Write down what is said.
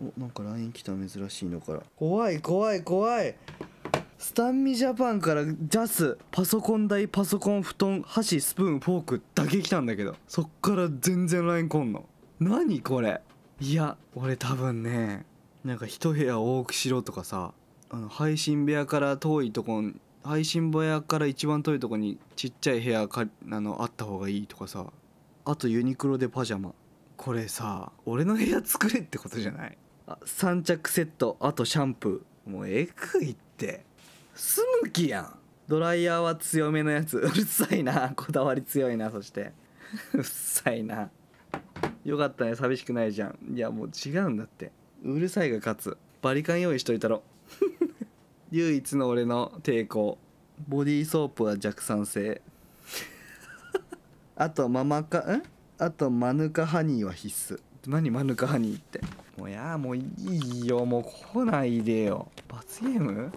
おなんか LINE 来た珍しいのから怖い怖い怖いスタンミジャパンからジャスパソコン台パソコン布団箸スプーンフォークだけ来たんだけどそっから全然 LINE 来んの何これいや俺多分ねなんか一部屋多くしろとかさあの配信部屋から遠いとこ配信部屋から一番遠いとこにちっちゃい部屋かあのあった方がいいとかさあとユニクロでパジャマこれさ俺の部屋作れってことじゃない3着セットあとシャンプーもうえぐいってスムキやんドライヤーは強めのやつ うるさいなこだわり強いなそして うるさいなよかったね寂しくないじゃんいやもう違うんだってうるさいが勝つバリカン用意しといたろ 唯一の俺の抵抗ボディーソープは弱酸性あとママカんあとマヌカハニーは必須何マヌカハニーってもうやもういいよもう来ないでよ罰ゲーム